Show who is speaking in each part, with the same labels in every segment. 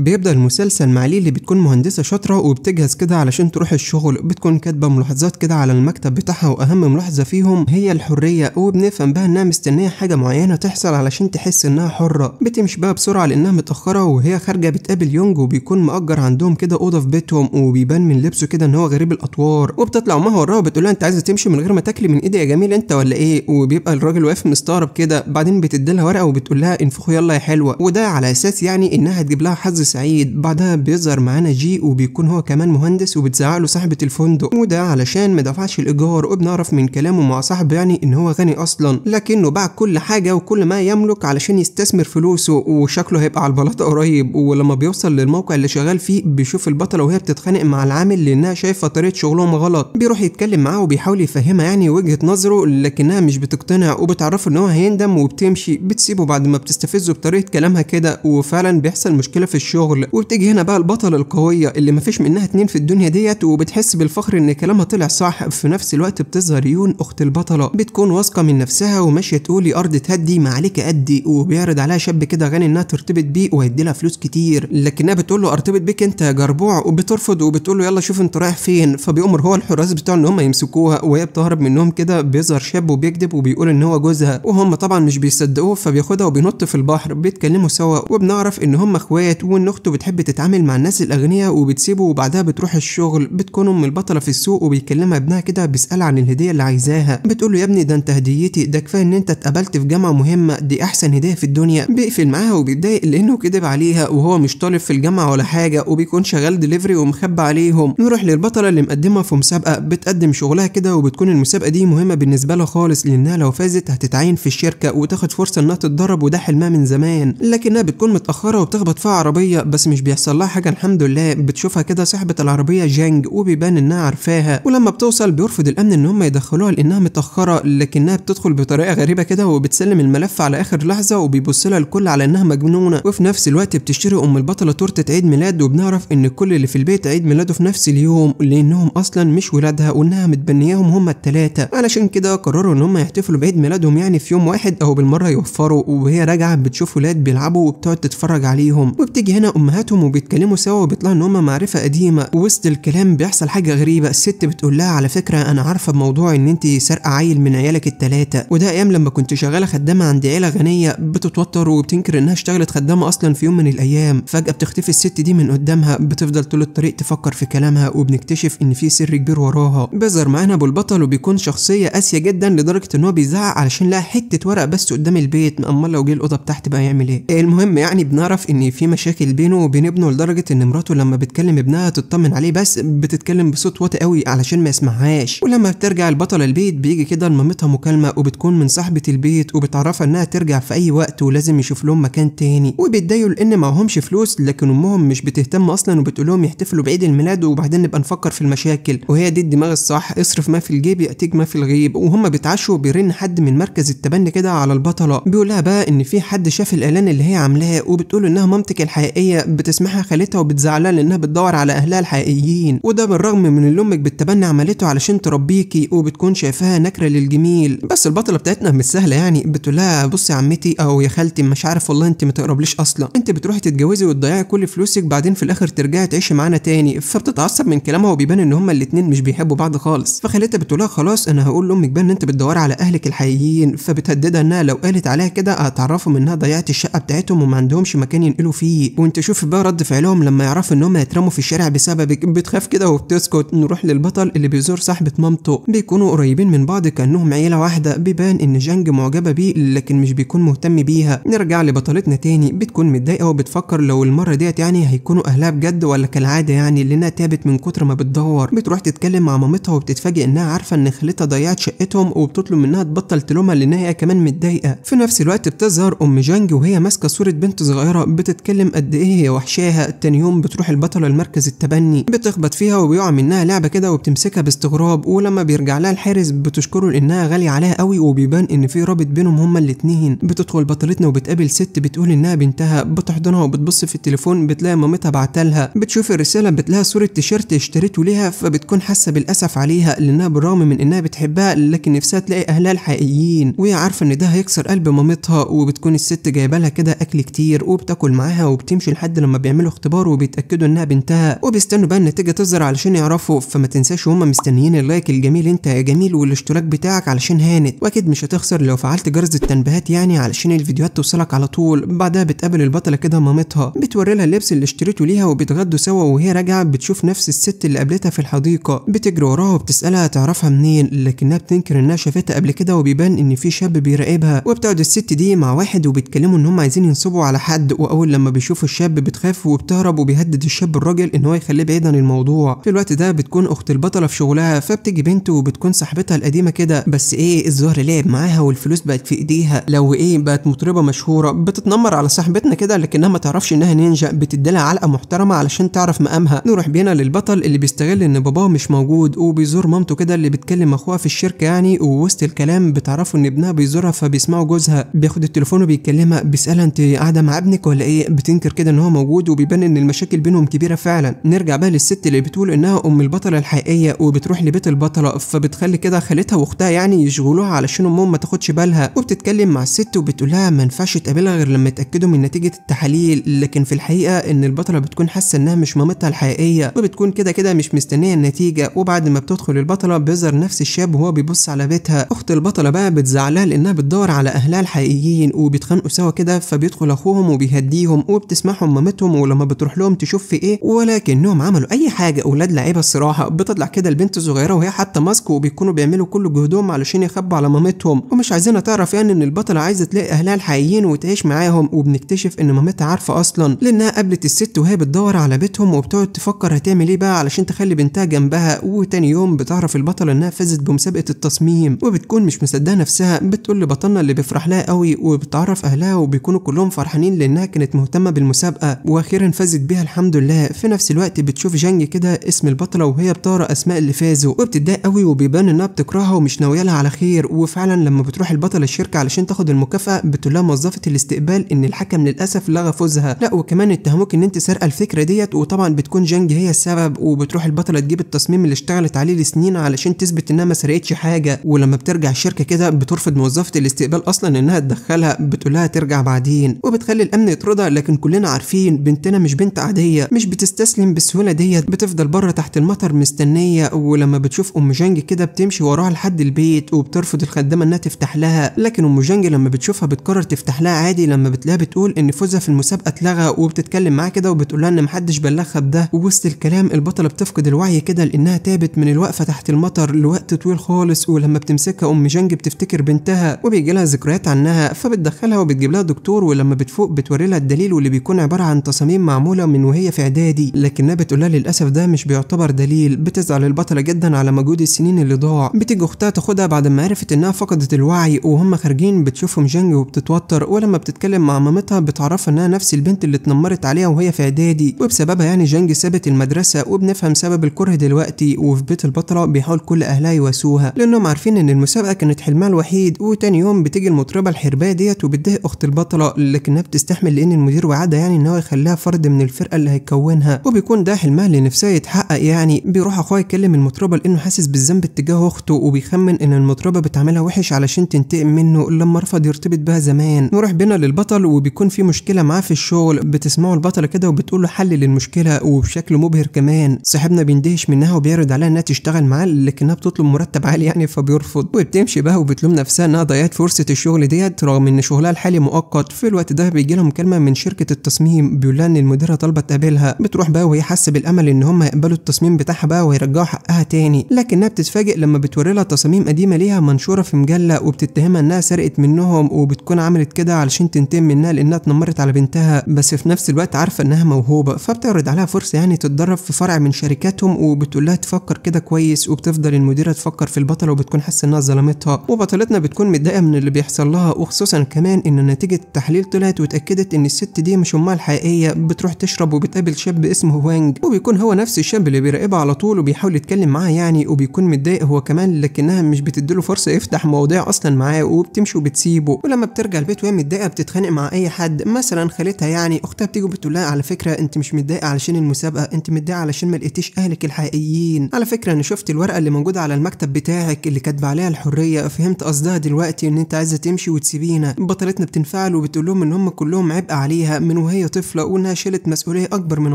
Speaker 1: بيبدا المسلسل مع ليلي بتكون مهندسه شاطره وبتجهز كده علشان تروح الشغل بتكون كاتبه ملاحظات كده على المكتب بتاعها واهم ملاحظه فيهم هي الحريه وبنفهم بقى انها مستنيه حاجه معينه تحصل علشان تحس انها حره بتمشي بقى بسرعه لانها متاخره وهي خارجه بتقابل يونج وبيكون مأجر عندهم كده اوضه في بيتهم وبيبان من لبسه كده ان هو غريب الاطوار وبتطلع امها وراها وبتقول لها انت عايزه تمشي من غير ما تاكلي من ايدي يا جميل انت ولا ايه وبيبقى الراجل واقف مستغرب كده بعدين بتديلها ورقه وبتقول لها انفخوا يلا يا حلوه وده على اساس يعني انها هتجيب لها حظ سعيد بعدها بيظهر معانا جي وبيكون هو كمان مهندس وبتزعله صاحبة الفندق وده علشان ما دفعش الايجار وبنعرف من كلامه مع صاحبه يعني ان هو غني اصلا لكنه باع كل حاجة وكل ما يملك علشان يستثمر فلوسه وشكله هيبقى على البلاطة قريب ولما بيوصل للموقع اللي شغال فيه بيشوف البطلة وهي بتتخانق مع العامل لانها شايفة طريقة شغلهم غلط بيروح يتكلم معاه وبيحاول يفهمها يعني وجهة نظره لكنها مش بتقتنع وبتعرفه ان هو هيندم وبتمشي بتسيبه بعد ما بتستفزه بطريقة كلامها كده وفعلا بيحصل مشكلة في الشغل الشغل وبتيجي هنا بقى البطلة القوية اللي مفيش منها اتنين في الدنيا ديت وبتحس بالفخر ان كلامها طلع صح في نفس الوقت بتظهر يون اخت البطلة بتكون واثقة من نفسها وماشية تقولي ارض تهدي ما عليك ادي وبيعرض عليها شاب كده غني انها ترتبط بيه وهيدي لها فلوس كتير لكنها بتقول له ارتبط بيك انت يا جربوع وبترفض وبتقول له يلا شوف انت رايح فين فبيأمر هو الحراس بتوع ان هم يمسكوها وهي بتهرب منهم كده بيظهر شاب وبيكذب وبيقول ان هو جوزها وهم طبعا مش بيصدقوه فبياخدها وبينط في البحر بيتكلموا سوا وبنعرف ان هم اخوات وان اخته بتحب تتعامل مع الناس الاغنياء وبتسيبه وبعدها بتروح الشغل بتكون ام البطله في السوق وبيكلمها ابنها كده بيسالها عن الهديه اللي عايزاها بتقول له يا ابني ده انت هديتي ده كفايه ان انت اتقبلت في جامعه مهمه دي احسن هديه في الدنيا بيقفل معاها وبيتضايق لانه كدب عليها وهو مش طالب في الجامعه ولا حاجه وبيكون شغال دليفري ومخبى عليهم نروح للبطله اللي مقدمه في مسابقه بتقدم شغلها كده وبتكون المسابقه دي مهمه بالنسبه لها خالص لانها لو فازت هتتعين في الشركه وتاخد فرصه انها تتدرب وده حلمها من زمان لكنها بتكون متاخره وبتخبط فيها عربيه العربيه بس مش بيحصل لها حاجه الحمد لله بتشوفها كده صاحبه العربيه جانج وبيبان انها عارفاها ولما بتوصل بيرفض الامن ان هم يدخلوها لانها متاخره لكنها بتدخل بطريقه غريبه كده وبتسلم الملف على اخر لحظه وبيبص لها الكل على انها مجنونه وفي نفس الوقت بتشتري ام البطله تورته عيد ميلاد وبنعرف ان كل اللي في البيت عيد ميلاده في نفس اليوم لانهم اصلا مش ولادها وانها متبنياهم هم الثلاثه علشان كده قرروا ان هم يحتفلوا بعيد ميلادهم يعني في يوم واحد او بالمره يوفروا وهي راجعه بتشوف ولاد بيلعبوا وبتقعد تتفرج عليهم وبتيجي هنا امهاتهم وبيتكلموا سوا وبيطلعوا ان هما معرفه قديمه وسط الكلام بيحصل حاجه غريبه الست بتقول لها على فكره انا عارفه بموضوع ان انت سارقه عيل من عيالك الثلاثه وده ايام لما كنت شغاله خدامه عند عيله غنيه بتتوتر وبتنكر انها اشتغلت خدامه اصلا في يوم من الايام فجاه بتختفي الست دي من قدامها بتفضل طول الطريق تفكر في كلامها وبنكتشف ان في سر كبير وراها بيظهر معانا ابو البطل وبيكون شخصيه قاسيه جدا لدرجه ان هو بيزعق علشان لها حته ورق بس قدام البيت امال لو جه الاوضه بتاعت بقى يعمل ايه المهم يعني بنعرف ان في مشاكل العائد بينه وبين ابنه لدرجه ان مراته لما بتكلم ابنها تطمن عليه بس بتتكلم بصوت واطي قوي علشان ما يسمعهاش ولما بترجع البطله البيت بيجي كده لمامتها مكالمه وبتكون من صاحبه البيت وبتعرفها انها ترجع في اي وقت ولازم يشوف لهم مكان تاني وبيتضايقوا لان معهمش فلوس لكن امهم مش بتهتم اصلا وبتقول لهم يحتفلوا بعيد الميلاد وبعدين نبقى نفكر في المشاكل وهي دي الدماغ الصح اصرف ما في الجيب ياتيك ما في الغيب وهم بيتعشوا بيرن حد من مركز التبني كده على البطله بيقولها بقى ان في حد شاف الاعلان اللي هي عاملاه وبتقول انها مامتك الحقيقيه الحقيقيه بتسمعها خالتها وبتزعلها لانها بتدور على اهلها الحقيقيين وده بالرغم من اللي امك بتتبنى عملته علشان تربيكي وبتكون شايفاها نكره للجميل بس البطله بتاعتنا مش سهله يعني بتقول لها بصي يا عمتي او يا خالتي مش عارف والله انت ما تقربليش اصلا انت بتروحي تتجوزي وتضيعي كل فلوسك بعدين في الاخر ترجعي تعيشي معانا تاني فبتتعصب من كلامها وبيبان ان هما الاتنين مش بيحبوا بعض خالص فخالتها لها خلاص انا هقول لامك بقى ان انت بتدور على اهلك الحقيقيين فبتهددها انها لو قالت عليها كده هتعرفهم انها ضيعت الشقه بتاعتهم وما عندهمش مكان ينقلوا فيه وانت شوف بقى رد فعلهم لما يعرفوا ان هم هيترموا في الشارع بسببك بتخاف كده وبتسكت نروح للبطل اللي بيزور صاحبة مامته بيكونوا قريبين من بعض كانهم عيلة واحدة بيبان ان جانج معجبة بيه لكن مش بيكون مهتم بيها نرجع لبطلتنا تاني بتكون متضايقة وبتفكر لو المرة ديت يعني هيكونوا اهلها بجد ولا كالعادة يعني لانها تعبت من كتر ما بتدور بتروح تتكلم مع مامتها وبتتفاجئ انها عارفة ان خالتها ضيعت شقتهم وبتطلب منها تبطل تلومها لان هي كمان متضايقة في نفس الوقت بتظهر ام جانج وهي ماسكة صورة بنت صغيرة بتتكلم قد ايه هي وحشاها التاني يوم بتروح البطلة المركز التبني بتخبط فيها وبيقع منها لعبة كده وبتمسكها باستغراب ولما بيرجع لها الحارس بتشكره لانها غالية عليها قوي وبيبان ان في رابط بينهم هما الاتنين بتدخل بطلتنا وبتقابل ست بتقول انها بنتها بتحضنها وبتبص في التليفون بتلاقي مامتها بعتلها بتشوف الرسالة بتلاقي صورة تيشيرت اشتريته ليها فبتكون حاسة بالاسف عليها لانها بالرغم من انها بتحبها لكن نفسها تلاقي اهلها الحقيقيين وهي عارفة ان ده هيكسر قلب مامتها وبتكون الست جايبه لها كده اكل كتير وبتاكل معاها وبتمشي لحد لما بيعملوا اختبار وبيتاكدوا انها بنتها وبيستنوا بقى النتيجه تظهر علشان يعرفوا فما تنساش وهم مستنيين اللايك الجميل انت يا جميل والاشتراك بتاعك علشان هانت واكيد مش هتخسر لو فعلت جرس التنبيهات يعني علشان الفيديوهات توصلك على طول بعدها بتقابل البطله كده مامتها بتوري لها اللبس اللي اشتريته ليها وبيتغدوا سوا وهي راجعه بتشوف نفس الست اللي قابلتها في الحديقه بتجري وراها وبتسالها تعرفها منين لكنها بتنكر انها شافتها قبل كده وبيبان ان في شاب بيراقبها وبتقعد الست دي مع واحد وبيتكلموا ان هم عايزين ينصبوا على حد واول لما بيشوفوا الشاب بتخاف وبتهرب وبيهدد الشاب الراجل ان هو يخليه بعيد عن الموضوع في الوقت ده بتكون اخت البطله في شغلها فبتيجي بنته وبتكون صاحبتها القديمه كده بس ايه الزهر لعب معاها والفلوس بقت في ايديها لو ايه بقت مطربه مشهوره بتتنمر على صاحبتنا كده لكنها ما تعرفش انها نينجا بتديلها علقه محترمه علشان تعرف مقامها نروح بينا للبطل اللي بيستغل ان باباه مش موجود وبيزور مامته كده اللي بتكلم اخوها في الشركه يعني ووسط الكلام بتعرفوا ان ابنها بيزورها فبيسمعوا جوزها بياخد التليفون وبيكلمها بيسالها انت قاعده مع ابنك ولا ايه بتنكر كده ان هو موجود وبيبان ان المشاكل بينهم كبيره فعلا نرجع بقى للست اللي بتقول انها ام البطله الحقيقيه وبتروح لبيت البطله فبتخلي كده خالتها واختها يعني يشغلوها علشان امهم ما تاخدش بالها وبتتكلم مع الست وبتقول لها ما ينفعش تقابلها غير لما يتاكدوا من نتيجه التحاليل لكن في الحقيقه ان البطله بتكون حاسه انها مش مامتها الحقيقيه وبتكون كده كده مش مستنيه النتيجه وبعد ما بتدخل البطله بيظهر نفس الشاب وهو بيبص على بيتها اخت البطله بقى بتزعلها لانها بتدور على اهلها الحقيقيين وبيتخانقوا سوا كده فبيدخل اخوهم وبيهديهم وبتسمع بتسمعهم مامتهم ولما بتروح لهم تشوف في ايه ولكنهم عملوا اي حاجه اولاد لعيبه الصراحه بتطلع كده البنت الصغيره وهي حتى ماسك وبيكونوا بيعملوا كل جهدهم علشان يخبوا على مامتهم ومش عايزينها تعرف يعني ان البطله عايزه تلاقي اهلها الحقيقيين وتعيش معاهم وبنكتشف ان مامتها عارفه اصلا لانها قابلت الست وهي بتدور على بيتهم وبتقعد تفكر هتعمل ايه بقى علشان تخلي بنتها جنبها وتاني يوم بتعرف البطله انها فازت بمسابقه التصميم وبتكون مش مصدقه نفسها بتقول لبطلنا اللي بيفرح لها قوي وبتعرف اهلها وبيكونوا كلهم فرحانين لانها كانت مهتمه بالمسابقه المسابقة واخيرا فازت بيها الحمد لله في نفس الوقت بتشوف جانج كده اسم البطلة وهي بتقرا اسماء اللي فازوا وبتتضايق قوي وبيبان انها بتكرهها ومش ناويه لها على خير وفعلا لما بتروح البطلة الشركة علشان تاخد المكافأة بتقول لها موظفة الاستقبال ان الحكم للاسف لغى فوزها لا وكمان اتهموك ان انت سارقة الفكرة ديت وطبعا بتكون جانج هي السبب وبتروح البطلة تجيب التصميم اللي اشتغلت عليه لسنين علشان تثبت انها ما سرقتش حاجة ولما بترجع الشركة كده بترفض موظفة الاستقبال اصلا انها تدخلها بتقول لها ترجع بعدين وبتخلي الامن يطردها لكن كلنا عارفين بنتنا مش بنت عاديه مش بتستسلم بالسهوله ديت بتفضل بره تحت المطر مستنيه ولما بتشوف ام جانج كده بتمشي وراها لحد البيت وبترفض الخدامه انها تفتح لها لكن ام جانج لما بتشوفها بتقرر تفتح لها عادي لما بتلاقيها بتقول ان فوزها في المسابقه اتلغى وبتتكلم معاها كده وبتقول لها ان محدش بلغها بده ووسط الكلام البطله بتفقد الوعي كده لانها تعبت من الوقفه تحت المطر لوقت طويل خالص ولما بتمسكها ام جانج بتفتكر بنتها وبيجي لها ذكريات عنها فبتدخلها وبتجيب لها دكتور ولما بتفوق بتوري لها الدليل واللي بيكون بتكون عبارة عن تصاميم معمولة من وهي في اعدادي لكنها بتقولها للأسف ده مش بيعتبر دليل بتزعل البطلة جدا على مجهود السنين اللي ضاع بتيجي أختها تاخدها بعد ما عرفت إنها فقدت الوعي وهم خارجين بتشوفهم جنج وبتتوتر ولما بتتكلم مع مامتها بتعرفها إنها نفس البنت اللي اتنمرت عليها وهي في اعدادي وبسببها يعني جنج سابت المدرسة وبنفهم سبب الكره دلوقتي وفي بيت البطلة بيحاول كل أهلها يواسوها لأنهم عارفين إن المسابقة كانت حلمها الوحيد وتاني يوم بتيجي المطربة الحرباية ديت وبتضايق أخت البطلة لكنها بتستحمل لأن المدير وعدها يعني يعني ان هو يخليها فرد من الفرقه اللي هيكونها وبيكون ده حلمها لنفسها يتحقق يعني بيروح اخوها يكلم المطربه لانه حاسس بالذنب اتجاه اخته وبيخمن ان المطربه بتعملها وحش علشان تنتقم منه لما رفض يرتبط بها زمان نروح بينا للبطل وبيكون في مشكله معاه في الشغل بتسمعه البطله كده وبتقول له حل للمشكله وبشكل مبهر كمان صاحبنا بيندهش منها وبيعرض عليها انها تشتغل معاه لكنها بتطلب مرتب عالي يعني فبيرفض وبتمشي بقى وبتلوم نفسها انها ضيعت فرصه الشغل ديت رغم ان شغلها الحالي مؤقت في الوقت ده بيجي لهم كلمه من شركه اتصال التصميم بيقول ان المديره طالبه تقابلها بتروح بقى وهي حاسه بالامل ان هم يقبلوا التصميم بتاعها بقى ويرجعوا حقها تاني لكنها بتتفاجئ لما بتوري لها تصاميم قديمه ليها منشوره في مجله وبتتهمها انها سرقت منهم وبتكون عملت كده علشان تنتقم منها لانها اتنمرت على بنتها بس في نفس الوقت عارفه انها موهوبه فبتعرض عليها فرصه يعني تتدرب في فرع من شركاتهم وبتقول لها تفكر كده كويس وبتفضل المديره تفكر في البطله وبتكون حاسه انها ظلمتها وبطلتنا بتكون متضايقه من اللي بيحصل لها وخصوصا كمان ان نتيجه التحليل طلعت واتاكدت ان الست دي مش أم الطماعة الحقيقية بتروح تشرب وبتقابل شاب اسمه وانج وبيكون هو نفس الشاب اللي بيراقبها على طول وبيحاول يتكلم معاه يعني وبيكون متضايق هو كمان لكنها مش بتديله فرصة يفتح مواضيع أصلا معاه وبتمشي وبتسيبه ولما بترجع البيت وهي متضايقة بتتخانق مع أي حد مثلا خالتها يعني أختها بتيجي وبتقول لها على فكرة أنت مش متضايقة علشان المسابقة أنت متضايقة علشان ما لقيتيش أهلك الحقيقيين على فكرة أنا شفت الورقة اللي موجودة على المكتب بتاعك اللي كاتبة عليها الحرية فهمت قصدها دلوقتي إن أنت عايزة تمشي وتسيبينا بطلتنا بتنفعل وبتقول لهم إن هم كلهم عبء عليها من وهي طفله وانها شالت مسؤوليه اكبر من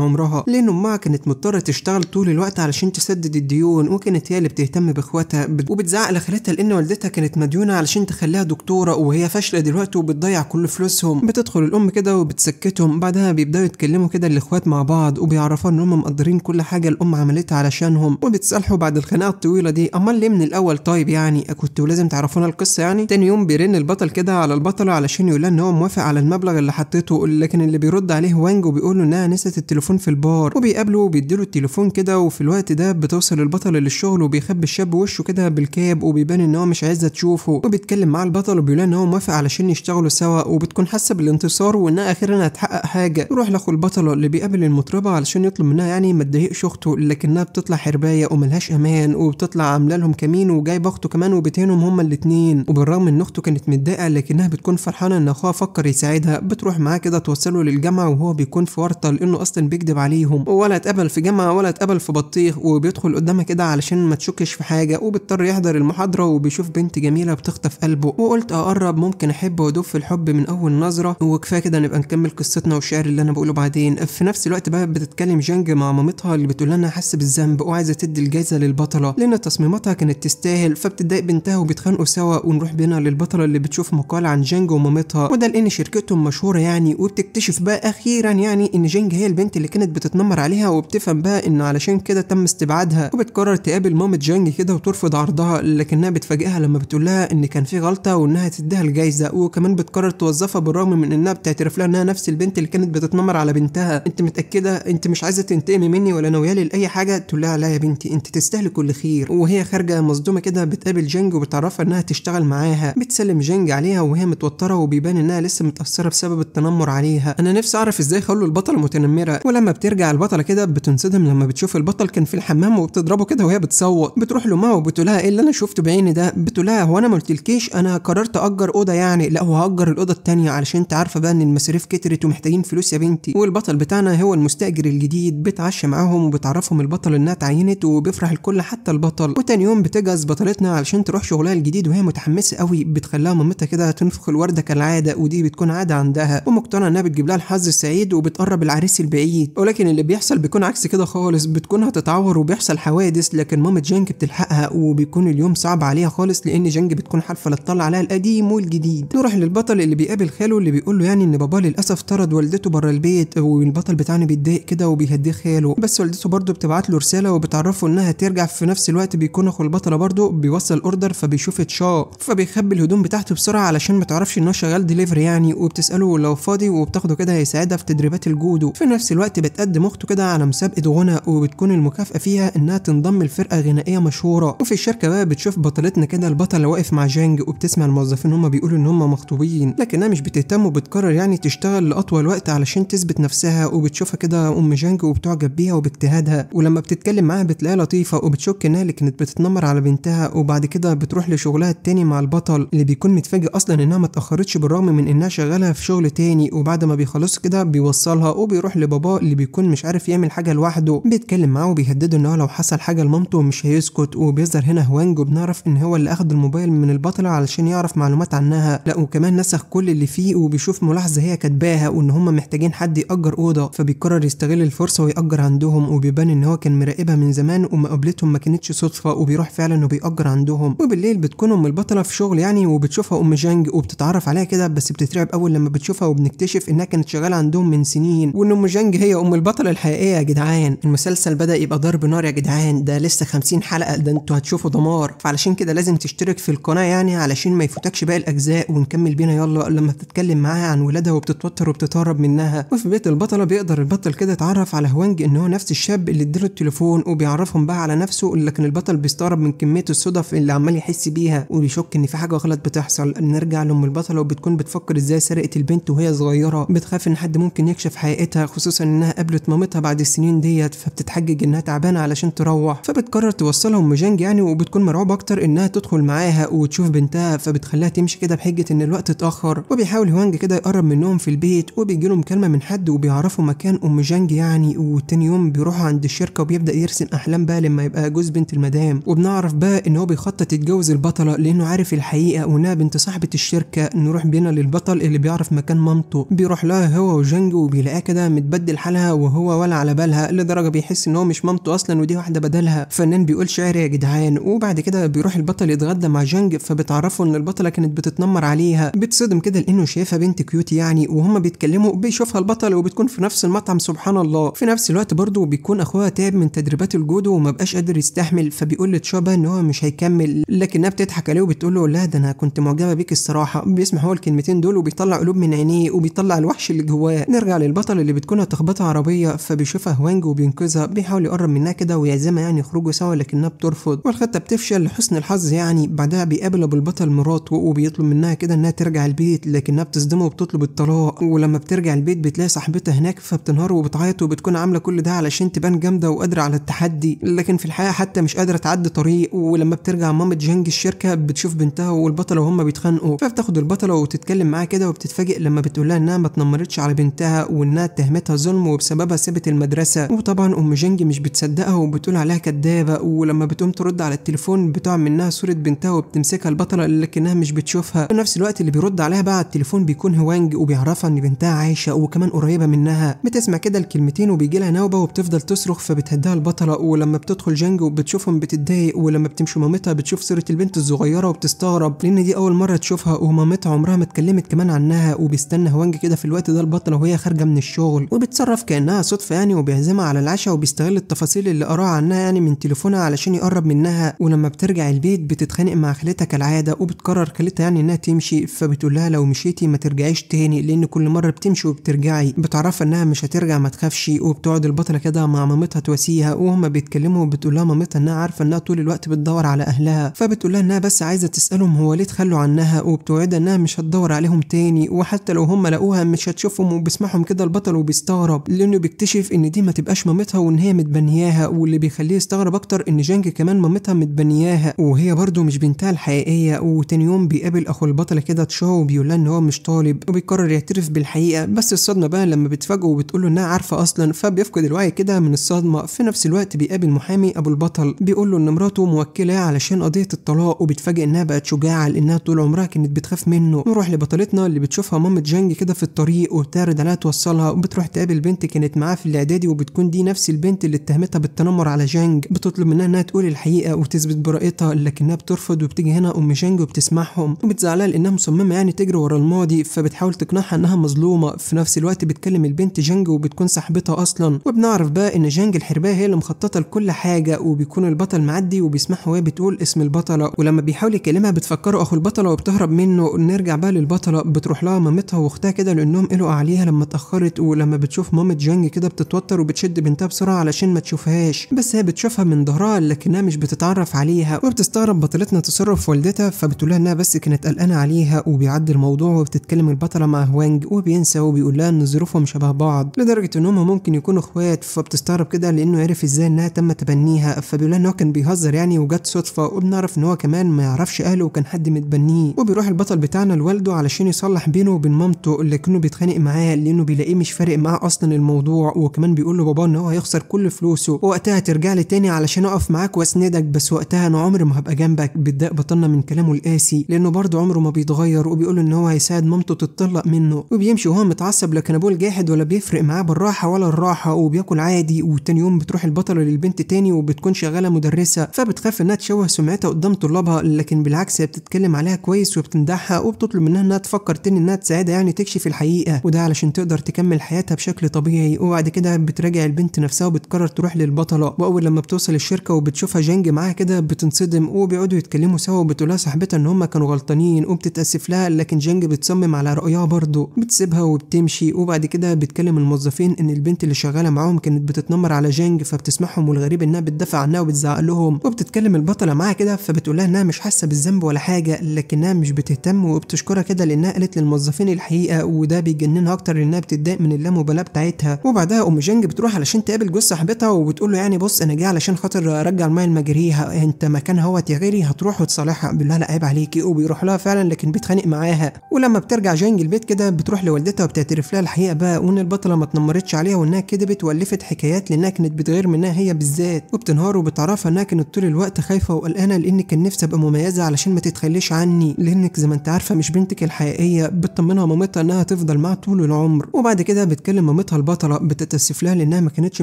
Speaker 1: عمرها لان امها كانت مضطره تشتغل طول الوقت علشان تسدد الديون وكانت هي اللي بتهتم باخواتها وبتزعق لخالتها لان والدتها كانت مديونه علشان تخليها دكتوره وهي فاشله دلوقتي وبتضيع كل فلوسهم بتدخل الام كده وبتسكتهم بعدها بيبداوا يتكلموا كده الاخوات مع بعض وبيعرفوا ان هم مقدرين كل حاجه الام عملتها علشانهم وبيتصالحوا بعد الخناقه الطويله دي امال ليه من الاول طيب يعني كنتوا لازم تعرفونا القصه يعني تاني يوم بيرن البطل كده على البطله علشان يقول ان هو موافق على المبلغ اللي حطيته لكن اللي بيرد عليه وانج وبيقول له انها نسيت التليفون في البار وبيقابله وبيديله التليفون كده وفي الوقت ده بتوصل البطل للشغل وبيخبي الشاب وشه كده بالكاب وبيبان ان هو مش عايزه تشوفه وبيتكلم مع البطل وبيقول ان هو موافق علشان يشتغلوا سوا وبتكون حاسه بالانتصار وانها اخيرا هتحقق حاجه يروح لاخو البطله اللي بيقابل المطربه علشان يطلب منها يعني ما تضايقش اخته لكنها بتطلع حربايه وملهاش امان وبتطلع عامله لهم كمين وجايبه اخته كمان وبتهنهم هما الاثنين وبالرغم ان اخته كانت متضايقه لكنها بتكون فرحانه ان اخوها فكر يساعدها بتروح معاه كده توصله الجامعه وهو بيكون في ورطه لانه اصلا بيكذب عليهم ولا اتقبل في جامعه ولا اتقبل في بطيخ وبيدخل قدامها كده علشان ما تشكش في حاجه وبيضطر يحضر المحاضره وبيشوف بنت جميله بتخطف قلبه وقلت اقرب ممكن احب وادوب في الحب من اول نظره وكفايه كده نبقى نكمل قصتنا والشعر اللي انا بقوله بعدين في نفس الوقت بقى بتتكلم جانج مع مامتها اللي بتقول لها حاسه بالذنب وعايزه تدي الجايزه للبطله لان تصميماتها كانت تستاهل فبتضايق بنتها وبيتخانقوا سوا ونروح بينا للبطله اللي بتشوف مقال عن جانج ومامتها وده لان شركتهم مشهوره يعني وبتكتشف بقى اخيرا يعني ان جينج هي البنت اللي كانت بتتنمر عليها وبتفهم بقى انه علشان كده تم استبعادها وبتقرر تقابل مامة جينج كده وترفض عرضها لكنها بتفاجئها لما بتقول لها ان كان في غلطه وانها تديها الجايزه وكمان بتقرر توظفها بالرغم من انها بتعترف لها انها نفس البنت اللي كانت بتتنمر على بنتها انت متاكده انت مش عايزه تنتقمي مني ولا ناويه لي لاي حاجه تقول لها لا يا بنتي انت تستاهلي كل خير وهي خارجه مصدومه كده بتقابل جينج وبتعرفها انها تشتغل معاها بتسلم جينج عليها وهي متوتره وبيبان انها لسه متاثره بسبب التنمر عليها انا نفسي اعرف ازاي خلوا البطله متنمره ولما بترجع البطله كده بتنصدم لما بتشوف البطل كان في الحمام وبتضربه كده وهي بتصوت بتروح له ماما وبتقول لها ايه اللي انا شفته بعيني ده بتقول لها هو انا ما قلتلكيش انا قررت اجر اوضه يعني لا هو هاجر الاوضه الثانيه علشان انت عارفه بقى ان المصاريف كترت ومحتاجين فلوس يا بنتي والبطل بتاعنا هو المستاجر الجديد بتعشى معاهم وبتعرفهم البطل انها اتعينت وبيفرح الكل حتى البطل وتاني يوم بتجهز بطلتنا علشان تروح شغلها الجديد وهي متحمسه قوي بتخليها مامتها كده تنفخ الورده كالعاده ودي بتكون عاده عندها ومقتنعه انها بتجيب لها الحظ السعيد وبتقرب العريس البعيد ولكن اللي بيحصل بيكون عكس كده خالص بتكون هتتعور وبيحصل حوادث لكن ماما جانج بتلحقها وبيكون اليوم صعب عليها خالص لان جانج بتكون حرفه تطلع عليها القديم والجديد نروح للبطل اللي بيقابل خاله اللي بيقول له يعني ان باباه للاسف طرد والدته بره البيت والبطل بتاعنا بيتضايق كده وبيهديه خاله بس والدته برضه بتبعت له رساله وبتعرفه انها ترجع في نفس الوقت بيكون اخو البطله برضه بيوصل اوردر فبيشوف تشا فبيخبي الهدوم بتاعته بسرعه علشان ما تعرفش ان هو شغال دليفري يعني وبتساله لو فاضي وبتاخده كده يساعدها في تدريبات الجودو في نفس الوقت بتقدم اخته كده على مسابقه غنى وبتكون المكافاه فيها انها تنضم لفرقه غنائيه مشهوره وفي الشركه بقى بتشوف بطلتنا كده البطل واقف مع جانج وبتسمع الموظفين هم بيقولوا ان هم مخطوبين لكنها مش بتهتم وبتقرر يعني تشتغل لاطول وقت علشان تثبت نفسها وبتشوفها كده ام جانج وبتعجب بيها وباجتهادها ولما بتتكلم معاها بتلاقيها لطيفه وبتشك انها اللي كانت بتتنمر على بنتها وبعد كده بتروح لشغلها التاني مع البطل اللي بيكون متفاجئ اصلا انها ما اتاخرتش بالرغم من انها شغاله في شغل تاني وبعد ما بيخلص خلاص كده بيوصلها وبيروح لباباه اللي بيكون مش عارف يعمل حاجه لوحده بيتكلم معاه وبيهدده ان هو لو حصل حاجه لمامته مش هيسكت وبيظهر هنا هوانج وبنعرف ان هو اللي اخد الموبايل من البطله علشان يعرف معلومات عنها لا وكمان نسخ كل اللي فيه وبيشوف ملاحظه هي كاتباها وان هم محتاجين حد ياجر اوضه فبيقرر يستغل الفرصه وياجر عندهم وبيبان ان هو كان مراقبها من زمان ومقابلتهم ما كانتش صدفه وبيروح فعلا وبيأجر عندهم وبالليل بتكون ام البطله في شغل يعني وبتشوفها ام جانج وبتتعرف عليها كده بس بتترعب اول لما بتشوفها وبنكتشف انها كانت كانت شغاله عندهم من سنين وان ام جانج هي ام البطله الحقيقيه يا جدعان المسلسل بدا يبقى ضرب نار يا جدعان ده لسه 50 حلقه ده انتوا هتشوفوا دمار فعلشان كده لازم تشترك في القناه يعني علشان ما يفوتكش باقي الاجزاء ونكمل بينا يلا لما بتتكلم معاها عن ولادها وبتتوتر وبتتهرب منها وفي بيت البطله بيقدر البطل كده يتعرف على هوانج ان هو نفس الشاب اللي اداله التليفون وبيعرفهم بقى على نفسه لكن البطل بيستغرب من كميه الصدف اللي عمال يحس بيها وبيشك ان في حاجه غلط بتحصل نرجع لام البطله وبتكون بتفكر ازاي سرقت البنت وهي صغيره خاف ان حد ممكن يكشف حقيقتها خصوصا انها قابلت مامتها بعد السنين ديت فبتتحجج انها تعبانه علشان تروح فبتقرر توصلهم مجانج يعني وبتكون مرعوبه اكتر انها تدخل معاها وتشوف بنتها فبتخليها تمشي كده بحجه ان الوقت اتاخر وبيحاول هوانج كده يقرب منهم في البيت وبيجي له مكالمه من حد وبيعرفوا مكان ام جانج يعني وتاني يوم بيروحوا عند الشركه وبيبدا يرسم احلام بقى لما يبقى جوز بنت المدام وبنعرف بقى ان هو بيخطط يتجوز البطله لانه عارف الحقيقه وانها بنت صاحبه الشركه نروح بينا للبطل اللي بيعرف مكان مامته بيروح لها هو وجانجو وبيلاقيها كده متبدل حالها وهو ولا على بالها لدرجة بيحس ان هو مش مامته اصلا ودي واحدة بدلها فنان بيقول شعر يا جدعان وبعد كده بيروح البطل يتغدى مع جانج فبتعرفه ان البطلة كانت بتتنمر عليها بتصدم كده لانه شايفها بنت كيوت يعني وهما بيتكلموا بيشوفها البطل وبتكون في نفس المطعم سبحان الله في نفس الوقت برضه بيكون اخوها تعب من تدريبات الجودو وما بقاش قادر يستحمل فبيقول لتشابا ان هو مش هيكمل لكنها بتضحك عليه وبتقول له لا ده انا كنت معجبة بيك الصراحة بيسمع هو الكلمتين دول وبيطلع قلوب من عينيه وبيطلع الوحش اللي جواه نرجع للبطل اللي بتكون هتخبطها عربيه فبيشوفها هوانج وبينقذها بيحاول يقرب منها كده ويعزمها يعني يخرجوا سوا لكنها بترفض والخطه بتفشل لحسن الحظ يعني بعدها بيقابل ابو البطل مرات وبيطلب منها كده انها ترجع البيت لكنها بتصدمه وبتطلب الطلاق ولما بترجع البيت بتلاقي صاحبتها هناك فبتنهار وبتعيط وبتكون عامله كل ده علشان تبان جامده وقادره على التحدي لكن في الحقيقه حتى مش قادره تعدي طريق ولما بترجع مامة جانج الشركه بتشوف بنتها والبطله وهم بيتخانقوا فبتاخد البطله وتتكلم معاها كده وبتتفاجئ لما بتقول لها انها ما ردتش على بنتها وانها اتهمتها ظلم وبسببها سابت المدرسه وطبعا ام جنج مش بتصدقها وبتقول عليها كدابه ولما بتقوم ترد على التليفون بتقع منها صوره بنتها وبتمسكها البطله لكنها مش بتشوفها في نفس الوقت اللي بيرد عليها بقى على التليفون بيكون هوانج وبيعرفها ان بنتها عايشه وكمان قريبه منها بتسمع كده الكلمتين وبيجي لها نوبه وبتفضل تصرخ فبتهدها البطله ولما بتدخل جنج وبتشوفهم بتتضايق ولما بتمشي مامتها بتشوف صوره البنت الصغيره وبتستغرب لان دي اول مره تشوفها ومامتها عمرها ما اتكلمت كمان عنها وبيستنى هوانج كده في الوقت ده البطلة وهي خارجة من الشغل وبتصرف كأنها صدفة يعني وبيهزمها على العشاء وبيستغل التفاصيل اللي قراها عنها يعني من تليفونها علشان يقرب منها ولما بترجع البيت بتتخانق مع خالتها كالعادة وبتقرر خالتها يعني انها تمشي فبتقول لها لو مشيتي ما ترجعيش تاني لان كل مرة بتمشي وبترجعي بتعرفها انها مش هترجع ما تخافش وبتقعد البطلة كده مع مامتها تواسيها وهما بيتكلموا وبتقول لها مامتها انها عارفة انها طول الوقت بتدور على اهلها فبتقول لها انها بس عايزة تسألهم هو ليه تخلوا عنها وبتوعدها انها مش هتدور عليهم تاني وحتى لو هم لقوها مش هتش شوفهم وبيسمعهم كده البطل وبيستغرب لانه بيكتشف ان دي ما تبقاش مامتها وان هي متبنياها واللي بيخليه يستغرب اكتر ان جانج كمان مامتها متبنياها وهي برده مش بنتها الحقيقيه وتاني يوم بيقابل اخو البطله كده تشاو وبيقول لها ان هو مش طالب وبيقرر يعترف بالحقيقه بس الصدمه بقى لما بتفاجئه وبتقول له انها عارفه اصلا فبيفقد الوعي كده من الصدمه في نفس الوقت بيقابل محامي ابو البطل بيقول له ان مراته موكله علشان قضيه الطلاق وبتفاجئ انها بقت شجاعه لانها طول عمرها كانت بتخاف منه نروح لبطلتنا اللي بتشوفها مامة جانج كده في الطريق وبتعرض عليها توصلها وبتروح تقابل بنت كانت معاه في الاعدادي وبتكون دي نفس البنت اللي اتهمتها بالتنمر على جانج بتطلب منها انها تقول الحقيقه وتثبت براءتها لكنها بترفض وبتيجي هنا ام جانج وبتسمعهم وبتزعلها لانها مصممه يعني تجري ورا الماضي فبتحاول تقنعها انها مظلومه في نفس الوقت بتكلم البنت جانج وبتكون صاحبتها اصلا وبنعرف بقى ان جانج الحربايه هي اللي مخططه لكل حاجه وبيكون البطل معدي وبيسمعها وهي بتقول اسم البطله ولما بيحاول يكلمها بتفكره اخو البطله وبتهرب منه نرجع بقى للبطله بتروح لها مامتها واختها كده لانهم بيتقلقوا عليها لما اتأخرت ولما بتشوف مامة جانج كده بتتوتر وبتشد بنتها بسرعة علشان ما تشوفهاش بس هي بتشوفها من ظهرها لكنها مش بتتعرف عليها وبتستغرب بطلتنا تصرف والدتها فبتقولها انها بس كانت قلقانة عليها وبيعدي الموضوع وبتتكلم البطلة مع هوانج وبينسى وبيقول لها ان ظروفهم شبه بعض لدرجة ان هما ممكن يكونوا اخوات فبتستغرب كده لانه عرف ازاي انها تم تبنيها فبيقول لها ان هو كان بيهزر يعني وجت صدفة وبنعرف ان هو كمان ما يعرفش اهله وكان حد متبنيه وبيروح البطل بتاعنا لوالده علشان يصلح بينه وبين مامته لكنه بيتخانق معاه لانه بيلاقيه مش فارق معاه اصلا الموضوع وكمان بيقول له باباه ان هو هيخسر كل فلوسه وقتها ترجع لي تاني علشان اقف معاك واسندك بس وقتها انا عمري ما هبقى جنبك بتضايق بطلنا من كلامه القاسي لانه برضه عمره ما بيتغير وبيقول ان هو هيساعد مامته تتطلق منه وبيمشي وهو متعصب لكن ابوه الجاحد ولا بيفرق معاه بالراحه ولا الراحه وبياكل عادي وتاني يوم بتروح البطله للبنت تاني وبتكون شغاله مدرسه فبتخاف انها تشوه سمعتها قدام طلابها لكن بالعكس هي بتتكلم عليها كويس وبتمدحها وبتطلب منها انها تفكر تاني انها تساعدها يعني تكشف الحقيقه وده علشان تقدر تكمل حياتها بشكل طبيعي وبعد كده بتراجع البنت نفسها وبتقرر تروح للبطله واول لما بتوصل الشركه وبتشوفها جانج معاها كده بتنصدم وبيقعدوا يتكلموا سوا وبتقولها صاحبتها ان هم كانوا غلطانين وبتتاسف لها لكن جانج بتصمم على رايها برضه بتسيبها وبتمشي وبعد كده بتكلم الموظفين ان البنت اللي شغاله معاهم كانت بتتنمر على جانج فبتسمعهم والغريب انها بتدافع عنها وبتزعق لهم وبتتكلم البطله معاها كده فبتقول لها انها مش حاسه بالذنب ولا حاجه لكنها مش بتهتم وبتشكرها كده لانها قالت للموظفين الحقيقه وده بيج بتجننها اكتر لانها بتتضايق من اللامبالاه بتاعتها وبعدها ام جانج بتروح علشان تقابل جوز صاحبتها وبتقول له يعني بص انا جاي علشان خاطر ارجع المايه لمجريها انت مكان هو يا غيري هتروح وتصالحها بيقول لها لا عيب عليكي وبيروح لها فعلا لكن بيتخانق معاها ولما بترجع جانج البيت كده بتروح لوالدتها وبتعترف لها الحقيقه بقى وان البطله ما اتنمرتش عليها وانها كدبت والفت حكايات لانها كانت بتغير منها هي بالذات وبتنهار وبتعرفها انها كانت طول الوقت خايفه وقلقانه لان كان نفسها ابقى مميزه علشان ما تتخليش عني لانك زي ما انت عارفه مش بنتك الحقيقيه بتطمنها مامتها انها تفضل معاها طول العمر وبعد كده بتكلم مامتها البطله بتتاسف لها لانها ما كانتش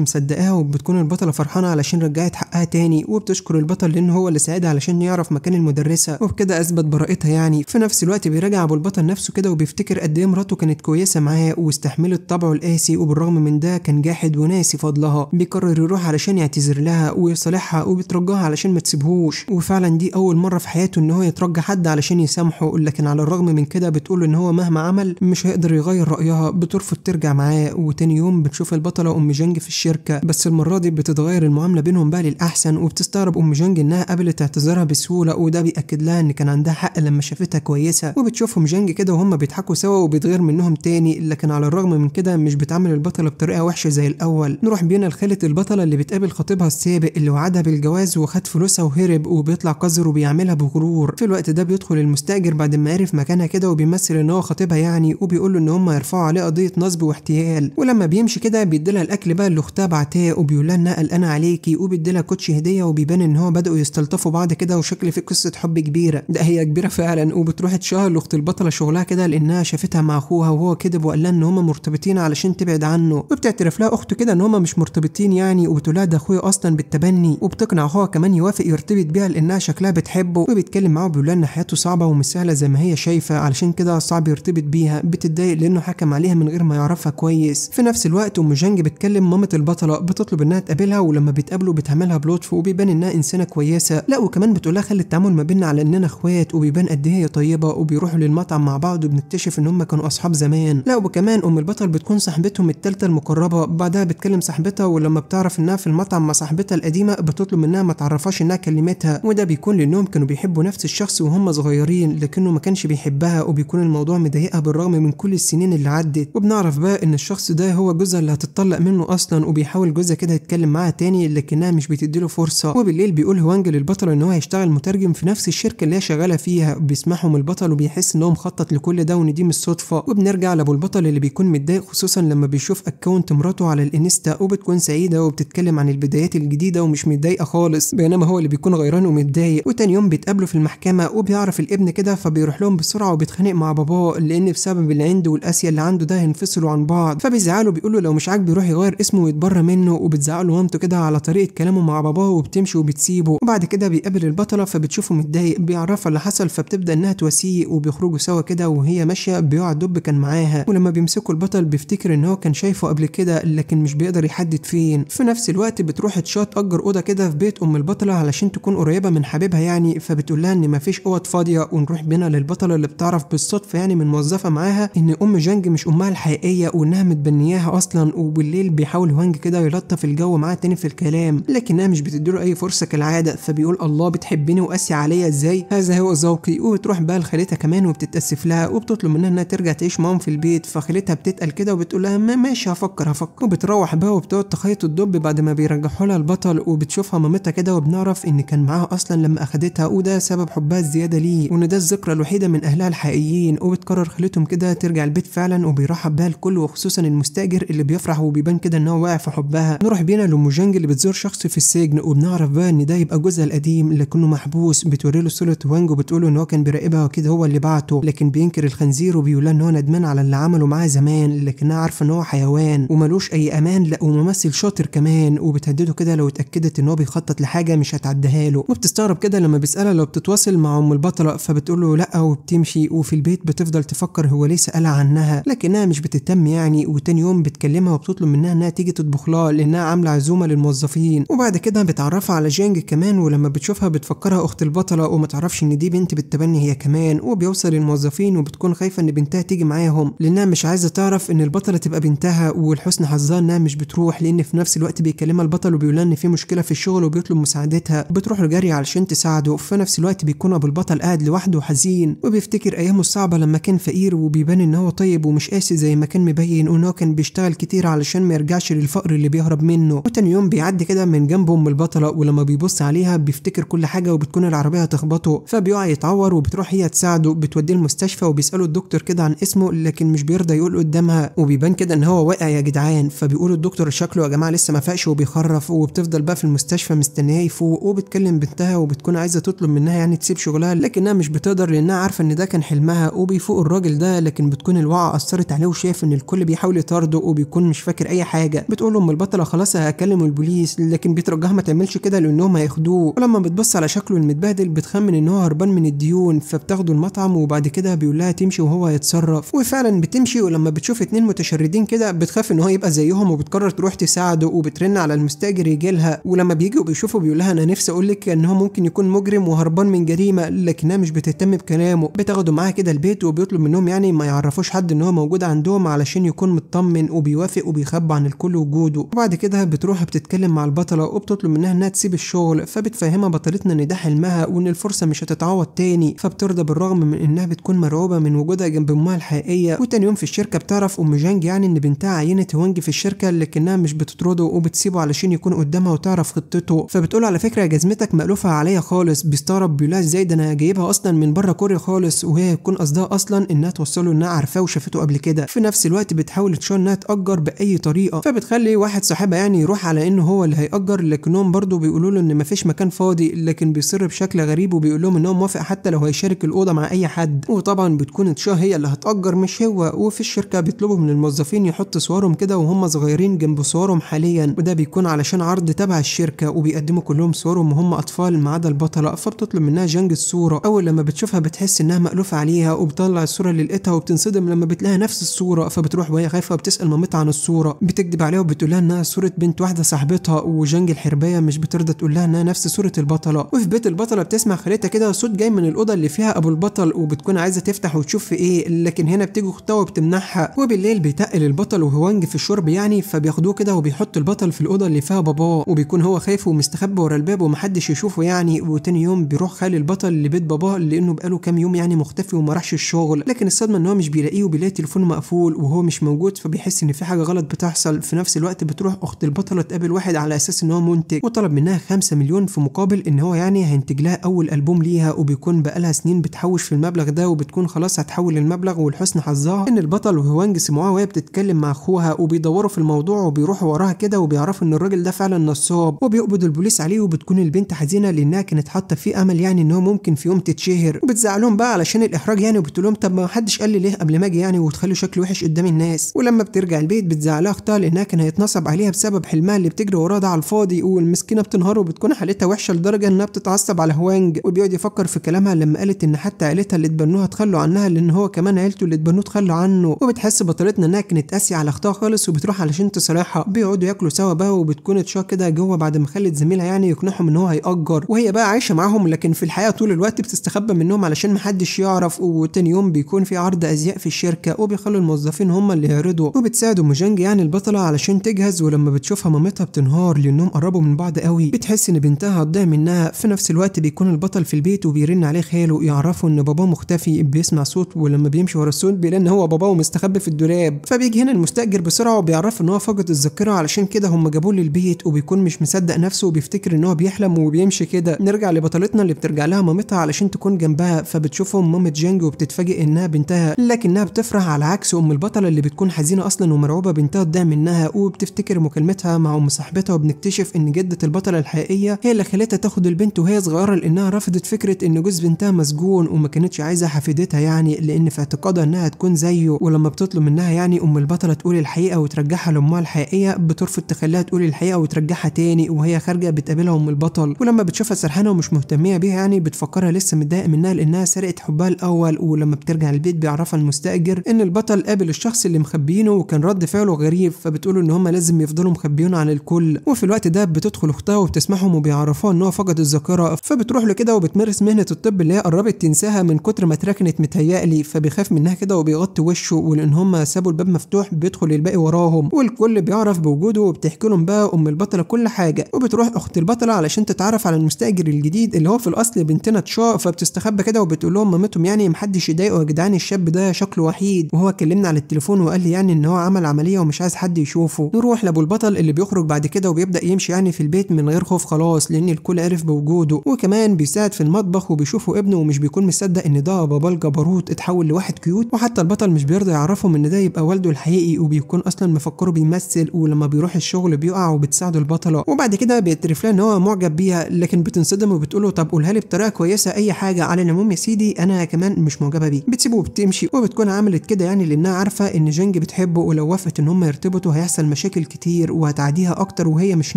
Speaker 1: مصدقاها وبتكون البطله فرحانه علشان رجعت حقها تاني وبتشكر البطل لان هو اللي ساعدها علشان يعرف مكان المدرسه وبكده اثبت براءتها يعني في نفس الوقت بيراجع ابو البطل نفسه كده وبيفتكر قد ايه مراته كانت كويسه معاه واستحملت طبعه القاسي وبالرغم من ده كان جاحد وناسي فضلها بيقرر يروح علشان يعتذر لها ويصالحها وبترجعها علشان ما تسيبهوش وفعلا دي اول مره في حياته ان هو يترجى حد علشان يسامحه لكن على الرغم من كده بتقول ان هو مهما عمل مش هيقدر يغير بتغير رأيها بترفض ترجع معاه وتاني يوم بتشوف البطلة أم جانج في الشركة بس المرة دي بتتغير المعاملة بينهم بقى للأحسن وبتستغرب أم جانج إنها قبلت اعتذارها بسهولة وده بيأكد لها إن كان عندها حق لما شافتها كويسة وبتشوفهم جانج كده وهم بيضحكوا سوا وبيتغير منهم تاني لكن على الرغم من كده مش بتعامل البطلة بطريقة وحشة زي الأول نروح بينا لخالة البطلة اللي بتقابل خطيبها السابق اللي وعدها بالجواز وخد فلوسها وهرب وبيطلع قذر وبيعملها بغرور في الوقت ده بيدخل المستأجر بعد ما عرف مكانها كده وبيمثل إن هو خطيبها يعني وبيقول له إن هم يرفعوا عليه قضيه نصب واحتيال ولما بيمشي كده بيديلها الاكل بقى اللي اختها بعتاه وبيقول لها قلقانه عليكي وبيديلها كوتش هديه وبيبان ان هو بداوا يستلطفوا بعض كده وشكل في قصه حب كبيره ده هي كبيره فعلا وبتروح تشهر لاخت البطله شغلها كده لانها شافتها مع اخوها وهو كذب وقال لها ان هما مرتبطين علشان تبعد عنه وبتعترف لها اخته كده ان هما مش مرتبطين يعني وبتقول لها ده اخويا اصلا بالتبني وبتقنع اخوها كمان يوافق يرتبط بيها لانها شكلها بتحبه وبيتكلم معاه وبيقول لها ان حياته صعبه ومش سهله زي ما هي شايفه علشان كده صعب يرتبط بيها بتتضايق لانه حكم عليها من غير ما يعرفها كويس في نفس الوقت ام جانج بتكلم مامة البطلة بتطلب انها تقابلها ولما بيتقابلوا بتعاملها بلطف وبيبان انها انسانة كويسة لا وكمان بتقولها خلي التعامل ما بيننا على اننا اخوات وبيبان قد ايه هي طيبة وبيروحوا للمطعم مع بعض وبنكتشف ان هم كانوا اصحاب زمان لا وكمان ام البطل بتكون صاحبتهم التالتة المقربة بعدها بتكلم صاحبتها ولما بتعرف انها في المطعم مع صاحبتها القديمة بتطلب منها ما تعرفهاش انها كلمتها وده بيكون لانهم كانوا بيحبوا نفس الشخص وهم صغيرين لكنه ما كانش بيحبها وبيكون الموضوع مضايقها بالرغم من كل السنين السنين اللي عدت وبنعرف بقى إن الشخص ده هو جوزها اللي هتتطلق منه أصلا وبيحاول جوزها كده يتكلم معاها تاني لكنها مش بتديله فرصة وبالليل بيقول هوانج للبطل إن هو هيشتغل مترجم في نفس الشركة اللي هي شغالة فيها بيسمعهم البطل وبيحس إن هو مخطط لكل ده وإن دي مش صدفة وبنرجع لأبو البطل اللي بيكون متضايق خصوصا لما بيشوف أكونت مراته على الإنستا وبتكون سعيدة وبتتكلم عن البدايات الجديدة ومش متضايقة خالص بينما هو اللي بيكون غيران ومتضايق وتاني يوم بيتقابلوا في المحكمة وبيعرف الابن كده فبيروح لهم بسرعة وبيتخانق مع باباه لأن بسبب العند والأسف اسيا اللي عنده ده ينفصلوا عن بعض فبيزعله بيقول له لو مش عاجبه يروح يغير اسمه ويتبرى منه وبتزعله مامته كده على طريقه كلامه مع باباه وبتمشي وبتسيبه وبعد كده بيقابل البطله فبتشوفه متضايق بيعرفها اللي حصل فبتبدا انها تواسيه وبيخرجوا سوا كده وهي ماشيه بيقع دب كان معاها ولما بيمسكوا البطل بيفتكر ان هو كان شايفه قبل كده لكن مش بيقدر يحدد فين في نفس الوقت بتروح تشاط اجر اوضه كده في بيت ام البطله علشان تكون قريبه من حبيبها يعني فبتقول لها ان مفيش اوض فاضيه ونروح بينا للبطله اللي بتعرف بالصدفه يعني من موظفه معاها ان ام جانج مش امها الحقيقيه وانها متبنياها اصلا وبالليل بيحاول هوانج كده يلطف الجو معاها تاني في الكلام لكنها مش بتديله اي فرصه كالعاده فبيقول الله بتحبني وقاسي عليا ازاي هذا هو ذوقي وبتروح بقى لخالتها كمان وبتتاسف لها وبتطلب منها انها ترجع تعيش معاهم في البيت فخالتها بتتقل كده وبتقول لها ماشي هفكر هفكر وبتروح بقى وبتقعد تخيط الدب بعد ما بيرجحوا لها البطل وبتشوفها مامتها كده وبنعرف ان كان معاها اصلا لما اخدتها وده سبب حبها الزياده ليه وان ده الذكرى الوحيده من اهلها الحقيقيين وبتقرر خالتهم كده ترجع البيت فعلا وبيرحب بها الكل وخصوصا المستاجر اللي بيفرح وبيبان كده ان هو واقع في حبها نروح بينا لموجانج اللي بتزور شخص في السجن وبنعرف بقى ان ده يبقى جوزها القديم اللي كونه محبوس بتوري له صوره وانج وبتقول ان هو كان بيراقبها وكده هو اللي بعته لكن بينكر الخنزير وبيقول ان هو ندمان على اللي عمله معاه زمان لكنها عارفه ان هو حيوان وملوش اي امان لا وممثل شاطر كمان وبتهدده كده لو اتاكدت ان هو بيخطط لحاجه مش هتعديها له وبتستغرب كده لما بيسالها لو بتتواصل مع ام البطله فبتقول له لا وبتمشي وفي البيت بتفضل تفكر هو ليه سالها عنها منها لكنها مش بتهتم يعني وتاني يوم بتكلمها وبتطلب منها انها تيجي تطبخ لها لانها عامله عزومه للموظفين وبعد كده بتعرفها على جينج كمان ولما بتشوفها بتفكرها اخت البطله وما تعرفش ان دي بنت بالتبني هي كمان وبيوصل الموظفين وبتكون خايفه ان بنتها تيجي معاهم لانها مش عايزه تعرف ان البطله تبقى بنتها ولحسن حظها انها مش بتروح لان في نفس الوقت بيكلمها البطل وبيقول ان في مشكله في الشغل وبيطلب مساعدتها بتروح له علشان تساعده وفي نفس الوقت بيكون ابو البطل قاعد لوحده وحزين وبيفتكر ايامه الصعبه لما كان فقير وبيبان ان هو طيب طيب ومش قاسي زي ما كان مبين وان هو كان بيشتغل كتير علشان ما يرجعش للفقر اللي بيهرب منه وتاني يوم بيعدي كده من جنب ام البطله ولما بيبص عليها بيفتكر كل حاجه وبتكون العربيه هتخبطه فبيقع يتعور وبتروح هي تساعده بتوديه المستشفى وبيسالوا الدكتور كده عن اسمه لكن مش بيرضى يقول قدامها وبيبان كده ان هو واقع يا جدعان فبيقول الدكتور شكله يا جماعه لسه ما فاقش وبيخرف وبتفضل بقى في المستشفى مستنياه يفوق وبتكلم بنتها وبتكون عايزه تطلب منها يعني تسيب شغلها لكنها مش بتقدر لانها عارفه ان ده كان حلمها وبيفوق الراجل ده لكن بتكون الوعي اثرت عليه وشاف ان الكل بيحاول يطارده وبيكون مش فاكر اي حاجه بتقول ام البطله خلاص هكلم البوليس لكن بيترجاها ما تعملش كده لانهم هياخدوه ولما بتبص على شكله المتبهدل بتخمن ان هو هربان من الديون فبتاخده المطعم وبعد كده بيقول لها تمشي وهو يتصرف وفعلا بتمشي ولما بتشوف اتنين متشردين كده بتخاف ان هو يبقى زيهم وبتقرر تروح تساعده وبترن على المستاجر يجيلها ولما بيجي وبيشوفه بيقول لها انا نفسي اقول لك ان هو ممكن يكون مجرم وهربان من جريمه لكنها مش بتهتم بكلامه بتاخده معاها كده البيت وبيطلب منهم يعني ما يعرفوش حد ان هو موجود عندهم علشان يكون مطمن وبيوافق وبيخبى عن الكل وجوده وبعد كده بتروح بتتكلم مع البطله وبتطلب منها انها تسيب الشغل فبتفهمها بطلتنا ان ده حلمها وان الفرصه مش هتتعوض تاني فبترضى بالرغم من انها بتكون مرعوبه من وجودها جنب امها الحقيقيه وتاني يوم في الشركه بتعرف ام جانج يعني ان بنتها عينت هوانج في الشركه لكنها مش بتطرده وبتسيبه علشان يكون قدامها وتعرف خطته فبتقول على فكره جزمتك مألوفه عليا خالص بيستغرب بيقولها ازاي ده انا جايبها اصلا من بره كوريا خالص وهي يكون قصدها اصلا انها توصله انها عارفاه شافته قبل كده في نفس الوقت بتحاول تشون انها تاجر باي طريقه فبتخلي واحد صاحبها يعني يروح على انه هو اللي هيأجر لكنهم برضو بيقولوا له ان مفيش مكان فاضي لكن بيصر بشكل غريب وبيقول لهم ان هو موافق حتى لو هيشارك الاوضه مع اي حد وطبعا بتكون تشا هي اللي هتأجر مش هو وفي الشركه بيطلبوا من الموظفين يحط صورهم كده وهم صغيرين جنب صورهم حاليا وده بيكون علشان عرض تبع الشركه وبيقدموا كلهم صورهم وهم اطفال ما عدا البطله فبتطلب منها جانج الصوره اول لما بتشوفها بتحس انها مألوفه عليها وبتطلع الصوره اللي لقيتها وبتنصدم لما لما بتلاقي نفس الصوره فبتروح وهي خايفه وبتسال مامتها عن الصوره بتكذب عليها وبتقول لها انها صوره بنت واحده صاحبتها وجنج الحربايه مش بترضى تقول لها انها نفس صوره البطله وفي بيت البطله بتسمع خالتها كده صوت جاي من الاوضه اللي فيها ابو البطل وبتكون عايزه تفتح وتشوف في ايه لكن هنا بتيجي اختها وبتمنعها وبالليل بيتقل البطل وهوانج في الشرب يعني فبياخدوه كده وبيحط البطل في الاوضه اللي فيها باباه وبيكون هو خايف ومستخبي ورا الباب ومحدش يشوفه يعني وتاني يوم بيروح خالي البطل لبيت باباه لانه بقاله كام يوم يعني مختفي وما راحش الشغل لكن الصدمه ان هو مش بيلاقيه بيلاقي تليفونه مقفول وهو مش موجود فبيحس ان في حاجه غلط بتحصل في نفس الوقت بتروح اخت البطله تقابل واحد على اساس ان هو منتج وطلب منها 5 مليون في مقابل ان هو يعني هينتج لها اول البوم ليها وبيكون بقالها سنين بتحوش في المبلغ ده وبتكون خلاص هتحول المبلغ ولحسن حظها ان البطل وهوانج سمعوها وهي بتتكلم مع اخوها وبيدوروا في الموضوع وبيروحوا وراها كده وبيعرفوا ان الراجل ده فعلا نصاب وبيقبض البوليس عليه وبتكون البنت حزينه لانها كانت حاطه فيه امل يعني ان هو ممكن في يوم تتشهر وبتزعلهم بقى علشان الاحراج يعني وبتقول لهم طب ما حدش قال لي ليه قبل ما اجي يعني وتخلي شكله وحش قدام الناس ولما بترجع البيت بتزعلها اختها لانها كان هيتنصب عليها بسبب حلمها اللي بتجري وراها ده على الفاضي والمسكينه بتنهار وبتكون حالتها وحشه لدرجه انها بتتعصب على هوانج وبيقعد يفكر في كلامها لما قالت ان حتى عيلتها اللي اتبنوها تخلوا عنها لان هو كمان عيلته اللي اتبنوه تخلوا عنه وبتحس بطلتنا انها كانت قاسيه على اختها خالص وبتروح علشان تصالحها بيقعدوا ياكلوا سوا بقى وبتكون تشا كده جوه بعد ما خلت زميلها يعني يقنعهم ان هو هيأجر وهي بقى عايشه معاهم لكن في الحقيقه طول الوقت بتستخبى منهم علشان محدش يعرف وتاني يوم بيكون في عرض ازياء في الشارع الشركة وبيخلوا الموظفين هم اللي يعرضوا وبتساعدوا موجانج يعني البطله علشان تجهز ولما بتشوفها مامتها بتنهار لانهم قربوا من بعض قوي بتحس ان بنتها هتضيع منها في نفس الوقت بيكون البطل في البيت وبيرن عليه خاله يعرفه ان باباه مختفي بيسمع صوت ولما بيمشي ورا الصوت بيلاقي ان هو باباه مستخبي في الدولاب فبيجي هنا المستاجر بسرعه وبيعرف ان هو فقد الذاكره علشان كده هم جابوه للبيت وبيكون مش مصدق نفسه وبيفتكر ان هو بيحلم وبيمشي كده نرجع لبطلتنا اللي بترجع لها مامتها علشان تكون جنبها فبتشوفهم مامة جانج وبتتفاجئ انها بنتها لكنها بتخ بتفرح على عكس ام البطله اللي بتكون حزينه اصلا ومرعوبه بنتها تضيع منها وبتفتكر مكالمتها مع ام صاحبتها وبنكتشف ان جده البطله الحقيقيه هي اللي خلتها تاخد البنت وهي صغيره لانها رفضت فكره ان جوز بنتها مسجون وما كانتش عايزه حفيدتها يعني لان في اعتقادها انها تكون زيه ولما بتطلب منها يعني ام البطله تقول الحقيقه وترجعها لامها الحقيقيه بترفض تخليها تقول الحقيقه وترجعها تاني وهي خارجه بتقابلها ام البطل ولما بتشوفها سرحانه ومش مهتميه بيها يعني بتفكرها لسه متضايقه منها لانها سرقت حبها الاول ولما بترجع البيت بيعرفها المستاجر تفتكر ان البطل قابل الشخص اللي مخبيينه وكان رد فعله غريب فبتقوله ان هما لازم يفضلوا مخبيينه عن الكل وفي الوقت ده بتدخل اختها وبتسمعهم وبيعرفوها ان هو فقد الذاكره فبتروح له كده وبتمارس مهنه الطب اللي هي قربت تنساها من كتر ما اتركنت متهيألي فبيخاف منها كده وبيغطي وشه ولان هما سابوا الباب مفتوح بيدخل الباقي وراهم والكل بيعرف بوجوده وبتحكي لهم بقى ام البطله كل حاجه وبتروح اخت البطله علشان تتعرف على المستاجر الجديد اللي هو في الاصل بنتنا تشا فبتستخبى كده وبتقول لهم مامتهم يعني محدش يضايقه يا جدعان الشاب ده شكله وحيد الوحيد وهو كلمنا على التليفون وقال لي يعني ان هو عمل عمليه ومش عايز حد يشوفه نروح لابو البطل اللي بيخرج بعد كده وبيبدا يمشي يعني في البيت من غير خوف خلاص لان الكل عرف بوجوده وكمان بيساعد في المطبخ وبيشوفه ابنه ومش بيكون مصدق ان ده بابا الجبروت اتحول لواحد كيوت وحتى البطل مش بيرضى يعرفهم ان ده يبقى والده الحقيقي وبيكون اصلا مفكره بيمثل ولما بيروح الشغل بيقع وبتساعده البطله وبعد كده بيعترف لها ان هو معجب بيها لكن بتنصدم وبتقول له طب قولها لي بطريقه كويسه اي حاجه على العموم يا سيدي انا كمان مش معجبه بيه بتسيبه وبتمشي وبتكون عامل عملت كده يعني لانها عارفه ان جينج بتحبه ولو وافقت ان هم يرتبطوا هيحصل مشاكل كتير وهتعديها اكتر وهي مش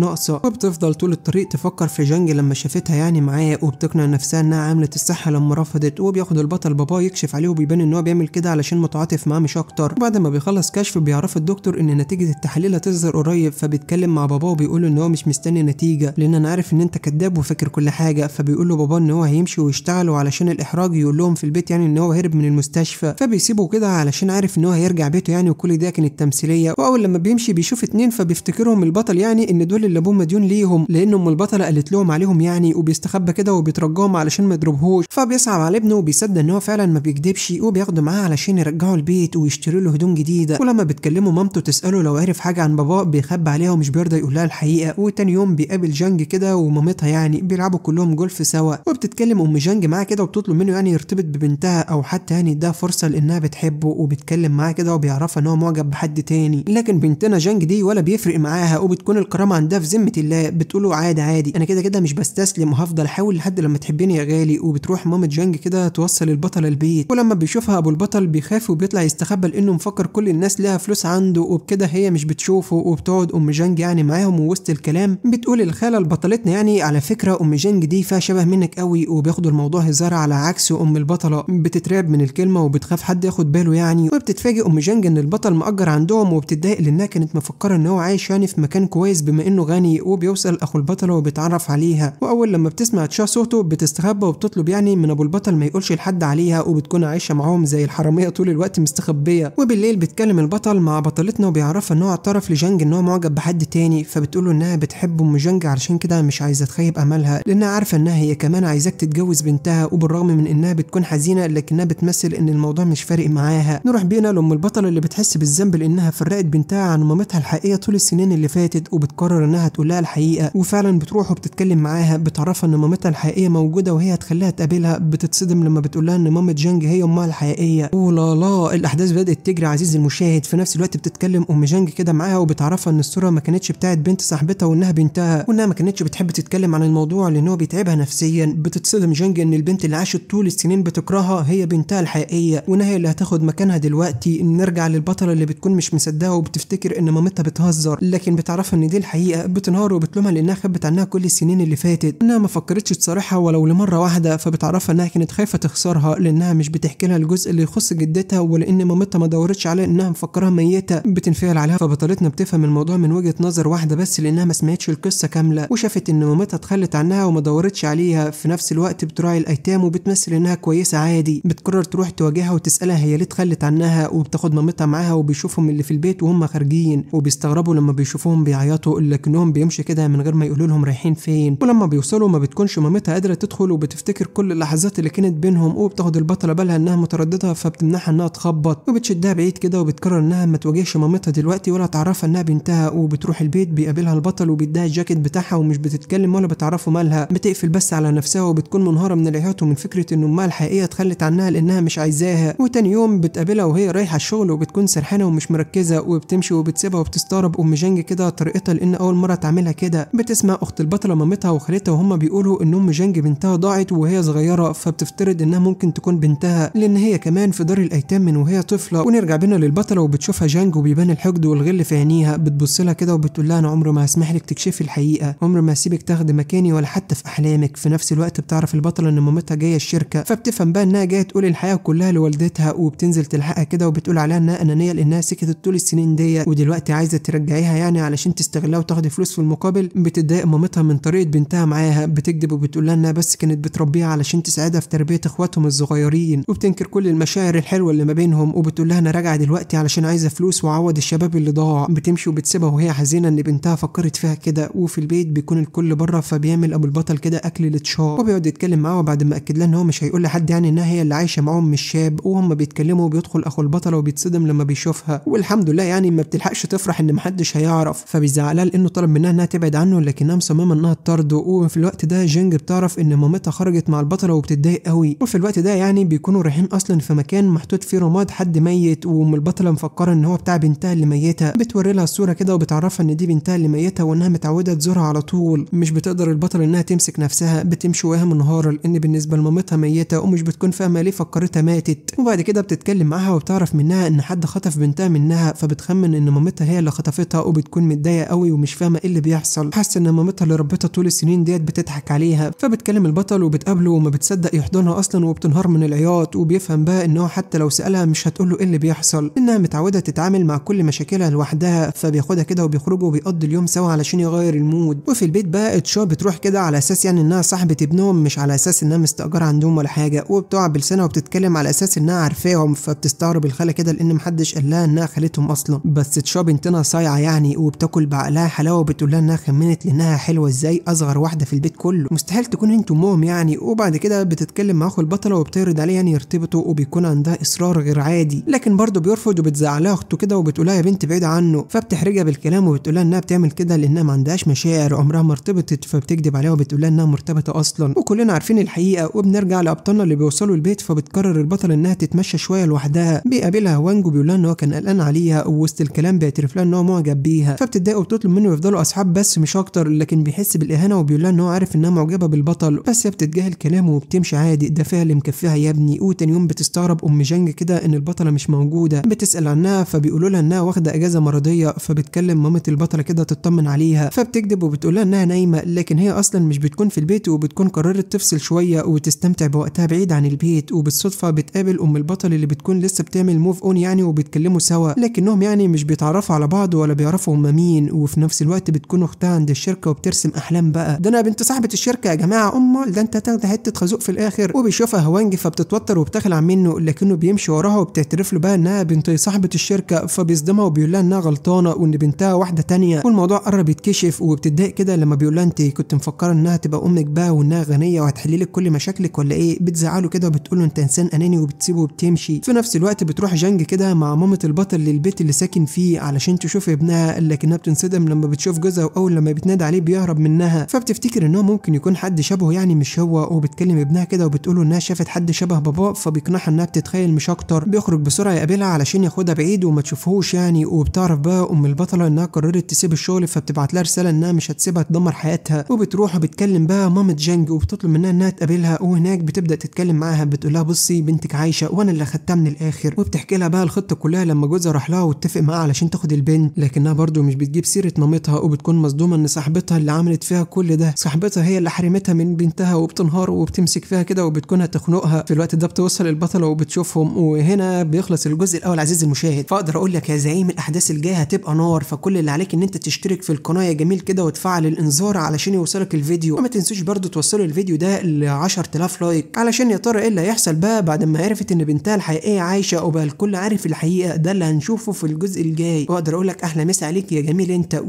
Speaker 1: ناقصه وبتفضل طول الطريق تفكر في جينج لما شافتها يعني معاه وبتقنع نفسها انها عملت الصح لما رفضت وبياخد البطل بابا يكشف عليه وبيبان ان هو بيعمل كده علشان متعاطف معاه مش اكتر وبعد ما بيخلص كشف بيعرف الدكتور ان نتيجه التحاليل هتظهر قريب فبيتكلم مع باباه وبيقول له ان هو مش مستني نتيجه لان انا عارف ان انت كذاب وفاكر كل حاجه فبيقول له بابا ان هو هيمشي ويشتغل وعلشان الاحراج يقول لهم في البيت يعني ان هو هرب من المستشفى فبيسيبه كده علشان عارف ان هو هيرجع بيته يعني وكل ده كانت تمثيليه واول لما بيمشي بيشوف اتنين فبيفتكرهم البطل يعني ان دول اللي ابوه مديون ليهم لان ام البطله قالت لهم عليهم يعني وبيستخبى كده وبيترجاهم علشان ما يضربهوش فبيصعب على ابنه وبيصدق ان هو فعلا ما بيكدبش وبياخده معاه علشان يرجعه البيت ويشتري له هدوم جديده ولما بتكلمه مامته تساله لو عرف حاجه عن باباه بيخبى عليها ومش بيرضى يقولها الحقيقه وتاني يوم بيقابل جانج كده ومامتها يعني بيلعبوا كلهم جولف سوا وبتتكلم ام جانج معاه كده وبتطلب منه يعني يرتبط ببنتها او حتى يعني ده فرصه لانها بتحب بتحبه وبتكلم معاه كده وبيعرفها ان هو معجب بحد تاني لكن بنتنا جانج دي ولا بيفرق معاها وبتكون الكرامه عندها في ذمه الله بتقوله عادي عادي انا كده كده مش بستسلم وهفضل احاول لحد لما تحبني يا غالي وبتروح مامة جانج كده توصل البطل البيت ولما بيشوفها ابو البطل بيخاف وبيطلع يستخبى لانه مفكر كل الناس لها فلوس عنده وبكده هي مش بتشوفه وبتقعد ام جانج يعني معاهم ووسط الكلام بتقول الخاله لبطلتنا يعني على فكره ام جانج دي فيها شبه منك قوي وبياخدوا الموضوع هزار على عكس ام البطله بتترعب من الكلمه وبتخاف حد ياخد باله يعني وبتتفاجئ ام جانج ان البطل مأجر عندهم وبتتضايق لانها كانت مفكره ان هو عايش يعني في مكان كويس بما انه غني وبيوصل اخو البطله وبيتعرف عليها واول لما بتسمع تشا صوته بتستخبى وبتطلب يعني من ابو البطل ما يقولش لحد عليها وبتكون عايشه معاهم زي الحراميه طول الوقت مستخبيه وبالليل بيتكلم البطل مع بطلتنا وبيعرفها ان هو اعترف لجانج ان هو معجب بحد تاني فبتقوله انها بتحب ام جانج علشان كده مش عايزه تخيب املها لانها عارفه انها هي كمان عايزاك تتجوز بنتها وبالرغم من انها بتكون حزينه لكنها بتمثل ان الموضوع مش فارق معاها معاها نروح بينا لأم البطلة اللي بتحس بالذنب لأنها فرقت بنتها عن مامتها الحقيقية طول السنين اللي فاتت وبتقرر إنها تقول لها الحقيقة وفعلا بتروح وبتتكلم معاها بتعرفها إن مامتها الحقيقية موجودة وهي هتخليها تقابلها بتتصدم لما بتقول لها إن مامة جانج هي أمها الحقيقية ولا لا الأحداث بدأت تجري عزيز المشاهد في نفس الوقت بتتكلم أم جانج كده معاها وبتعرفها إن الصورة ما كانتش بتاعت بنت صاحبتها وإنها بنتها وإنها ما كانتش بتحب تتكلم عن الموضوع لأن هو بيتعبها نفسيا بتتصدم جانج إن البنت اللي عاشت طول السنين بتكرهها هي بنتها الحقيقية وإنها اللي هتاخد تاخد مكانها دلوقتي نرجع للبطله اللي بتكون مش مصدقه وبتفتكر ان مامتها بتهزر لكن بتعرفها ان دي الحقيقه بتنهار وبتلومها لانها خبت عنها كل السنين اللي فاتت انها ما فكرتش تصارحها ولو لمره واحده فبتعرفها انها كانت خايفه تخسرها لانها مش بتحكي لها الجزء اللي يخص جدتها ولان مامتها ما دورتش عليها انها مفكراها ميته بتنفعل عليها فبطلتنا بتفهم الموضوع من وجهه نظر واحده بس لانها ما سمعتش القصه كامله وشافت ان مامتها اتخلت عنها وما دورتش عليها في نفس الوقت بتراعي الايتام وبتمثل انها كويسه عادي بتقرر تروح تواجهها وتسالها هي اتخلت عنها وبتاخد مامتها معاها وبيشوفهم اللي في البيت وهم خارجين وبيستغربوا لما بيشوفوهم بيعيطوا لكنهم بيمشي كده من غير ما يقولوا لهم رايحين فين ولما بيوصلوا ما بتكونش مامتها قادره تدخل وبتفتكر كل اللحظات اللي كانت بينهم وبتاخد البطله بالها انها متردده فبتمنعها انها تخبط وبتشدها بعيد كده وبتقرر انها ما تواجهش مامتها دلوقتي ولا تعرفها انها بنتها وبتروح البيت بيقابلها البطل وبيديها الجاكيت بتاعها ومش بتتكلم ولا بتعرفه مالها بتقفل بس على نفسها وبتكون منهاره من العياط ومن فكره ان امها الحقيقيه اتخلت عنها لانها مش عايزاها وتاني يوم بتقابلها وهي رايحه الشغل وبتكون سرحانه ومش مركزه وبتمشي وبتسيبها وبتستغرب ام جانج كده طريقتها لان اول مره تعملها كده بتسمع اخت البطله مامتها وخالتها وهم بيقولوا ان ام جانج بنتها ضاعت وهي صغيره فبتفترض انها ممكن تكون بنتها لان هي كمان في دار الايتام من وهي طفله ونرجع بينا للبطله وبتشوفها جانج وبيبان الحقد والغل في عينيها بتبص لها كده وبتقول لها انا عمري ما هسمح لك تكشفي الحقيقه عمري ما هسيبك تاخدي مكاني ولا حتى في احلامك في نفس الوقت بتعرف البطله ان مامتها جايه الشركه فبتفهم بقى انها جايه تقول الحقيقه كلها لوالدتها وبت بتنزل تلحقها كده وبتقول عليها انها انانيه لانها سكتت طول السنين ديت ودلوقتي عايزه ترجعيها يعني علشان تستغلها وتاخد فلوس في المقابل بتضايق مامتها من طريقه بنتها معاها بتكذب وبتقول لها انها بس كانت بتربيها علشان تساعدها في تربيه اخواتهم الصغيرين وبتنكر كل المشاعر الحلوه اللي ما بينهم وبتقول لها انا راجعه دلوقتي علشان عايزه فلوس واعوض الشباب اللي ضاع بتمشي وبتسيبها وهي حزينه ان بنتها فكرت فيها كده وفي البيت بيكون الكل بره فبيعمل ابو البطل كده اكل للتشار وبيقعد يتكلم معاها بعد ما اكد لها ان هو مش هيقول لحد يعني انها هي اللي عايشه معاهم مش شاب وهم بيتكلموا بيتكلموا وبيدخل اخو البطله وبيتصدم لما بيشوفها والحمد لله يعني ما بتلحقش تفرح ان محدش هيعرف فبيزعلها لانه طلب منها انها تبعد عنه لكنها مصممه انها تطرده وفي الوقت ده جينج بتعرف ان مامتها خرجت مع البطله وبتتضايق قوي وفي الوقت ده يعني بيكونوا رايحين اصلا في مكان محطوط فيه رماد حد ميت وام البطله مفكره ان هو بتاع بنتها اللي ميته بتوري لها الصوره كده وبتعرفها ان دي بنتها اللي ميته وانها متعوده تزورها على طول مش بتقدر البطله انها تمسك نفسها بتمشي وياها من لان بالنسبه لمامتها ميته ومش بتكون فاهمه ليه فكرتها ماتت وبعد كده بتتكلم معاها وبتعرف منها ان حد خطف بنتها منها فبتخمن ان مامتها هي اللي خطفتها وبتكون متضايقه قوي ومش فاهمه ايه اللي بيحصل حاسه ان مامتها اللي ربتها طول السنين ديت بتضحك عليها فبتكلم البطل وبتقابله وما بتصدق يحضنها اصلا وبتنهار من العياط وبيفهم بقى ان هو حتى لو سالها مش هتقول له ايه اللي بيحصل انها متعوده تتعامل مع كل مشاكلها لوحدها فبياخدها كده وبيخرجوا وبيقضي اليوم سوا علشان يغير المود وفي البيت بقى اتشا بتروح كده على اساس يعني انها صاحبه ابنهم مش على اساس انها مستاجره عندهم ولا حاجه وبتقع بلسانها وبتتكلم على اساس انها عارفاه بتاعهم فبتستغرب الخاله كده لان محدش قال لها انها خالتهم اصلا بس تشا بنتنا صايعه يعني وبتاكل بعقلها حلاوه وبتقول لها انها خمنت لانها حلوه ازاي اصغر واحده في البيت كله مستحيل تكون انت امهم يعني وبعد كده بتتكلم مع اخو البطله وبتعرض عليه يعني يرتبطوا وبيكون عندها اصرار غير عادي لكن برضه بيرفض وبتزعلها اخته كده وبتقولها يا بنت بعيد عنه فبتحرجها بالكلام وبتقولها انها بتعمل كده لانها ما عندهاش مشاعر عمرها ما ارتبطت فبتكذب عليها وبتقولها انها مرتبطه اصلا وكلنا عارفين الحقيقه وبنرجع لابطالنا اللي بيوصلوا البيت فبتكرر البطله انها تتمشى شويه شويه لوحدها بيقابلها وانجو بيقول لها ان هو كان قلقان عليها ووسط الكلام بيعترف لها ان هو معجب بيها فبتتضايق وبتطلب منه يفضلوا اصحاب بس مش اكتر لكن بيحس بالاهانه وبيقول لها ان هو عارف انها معجبه بالبطل بس هي بتتجاهل كلامه وبتمشي عادي ده فعل مكفيها يا ابني وتاني يوم بتستغرب ام جانج كده ان البطله مش موجوده بتسال عنها فبيقولوا لها انها واخده اجازه مرضيه فبتكلم مامه البطله كده تطمن عليها فبتكذب وبتقول لها انها نايمه لكن هي اصلا مش بتكون في البيت وبتكون قررت تفصل شويه وتستمتع بوقتها بعيد عن البيت وبالصدفه بتقابل ام البطل اللي اللي بتكون لسه بتعمل موف اون يعني وبيتكلموا سوا لكنهم يعني مش بيتعرفوا على بعض ولا بيعرفوا هما مين وفي نفس الوقت بتكون اختها عند الشركه وبترسم احلام بقى ده انا بنت صاحبه الشركه يا جماعه امال ده انت هتاخد حته خازوق في الاخر وبيشوفها هوانج فبتتوتر وبتخلع منه لكنه بيمشي وراها وبتعترف له بقى انها بنت صاحبه الشركه فبيصدمها وبيقول لها انها غلطانه وان بنتها واحده تانية والموضوع قرب يتكشف وبتضايق كده لما بيقول لها انت كنت مفكره انها تبقى امك بقى وانها غنيه وهتحل لك كل مشاكلك ولا ايه بتزعله كده وبتقول له انت انسان اناني وبتسيبه وبتمشي الحقيقي في نفس الوقت بتروح جانج كده مع مامة البطل للبيت اللي ساكن فيه علشان تشوف ابنها لكنها بتنصدم لما بتشوف جوزها واول لما بتنادى عليه بيهرب منها فبتفتكر ان هو ممكن يكون حد شبهه يعني مش هو وبتكلم ابنها كده وبتقوله انها شافت حد شبه باباه فبيقنعها انها بتتخيل مش اكتر بيخرج بسرعه يقابلها علشان ياخدها بعيد وما تشوفهوش يعني وبتعرف بقى ام البطله انها قررت تسيب الشغل فبتبعت لها رساله انها مش هتسيبها تدمر حياتها وبتروح وبتكلم بقى مامة جانج وبتطلب منها انها تقابلها وهناك بتبدا تتكلم معاها بتقول لها بصي بنتك عايشه وانا اللي خدتها من الاخر وبتحكي لها بقى الخطه كلها لما جوزها راح لها واتفق معاها علشان تاخد البنت لكنها برده مش بتجيب سيره مامتها وبتكون مصدومه ان صاحبتها اللي عملت فيها كل ده صاحبتها هي اللي حرمتها من بنتها وبتنهار وبتمسك فيها كده وبتكون هتخنقها في الوقت ده بتوصل البطله وبتشوفهم وهنا بيخلص الجزء الاول عزيزي المشاهد فاقدر اقول لك يا زعيم الاحداث الجايه هتبقى نار فكل اللي عليك ان انت تشترك في القناه يا جميل كده وتفعل الانذار علشان يوصلك الفيديو وما تنسوش برده توصلوا الفيديو ده ل 10000 لايك علشان يا ترى ايه اللي هيحصل بقى بعد ما عرفت ان بنتها الحقيقيه عايشه وبقى الكل عارف الحقيقه ده اللي هنشوفه في الجزء الجاي واقدر اقول لك احلى مسا عليك يا جميل انت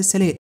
Speaker 1: سلام